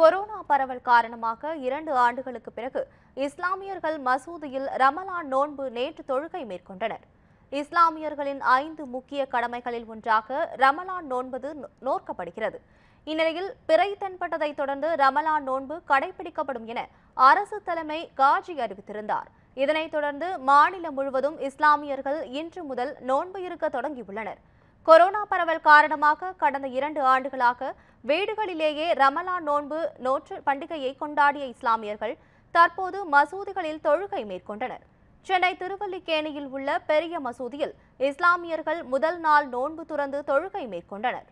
corona பரவல் காரணமாக இரண்டு ஆண்டுகளுக்கு பிறகு இஸ்லாமியர்கள் மசூதியில் ரமலான் நோன்பு நேற்று தொழுகை மேற்கொண்டனர் இஸ்லாமியர்களின் ஐந்து முக்கிய கடமைகளில் ஒன்றாக ரமலான் நோன்பது நோக்கப்படுகிறது இந்நிலையில் பிறை தென்பட்டதை தொடர்ந்து ரமலான் நோன்பு கடைபிடிக்கப்படும் என அரசு தலைமை காஜி அறிவித்திருந்தார் இதனைத் தொடர்ந்து மாநிலம் முழுவதும் இஸ்லாமியர்கள் இன்று முதல் நோன்பு இருக்க தொடங்கியுள்ளனர் கொரோனா பரவல் காரணமாக கடந்த இரண்டு ஆண்டுகளாக வீடுகளிலேயே ரமலான் நோன்பு நோற்று பண்டிகையை கொண்டாடிய இஸ்லாமியர்கள் தற்போது மசூதிகளில் தொழுகை மேற்கொண்டனர் சென்னை திருவல்லிக்கேணியில் உள்ள பெரிய மசூதியில் இஸ்லாமியர்கள் முதல் நாள் நோன்பு துறந்து தொழுகை மேற்கொண்டனர்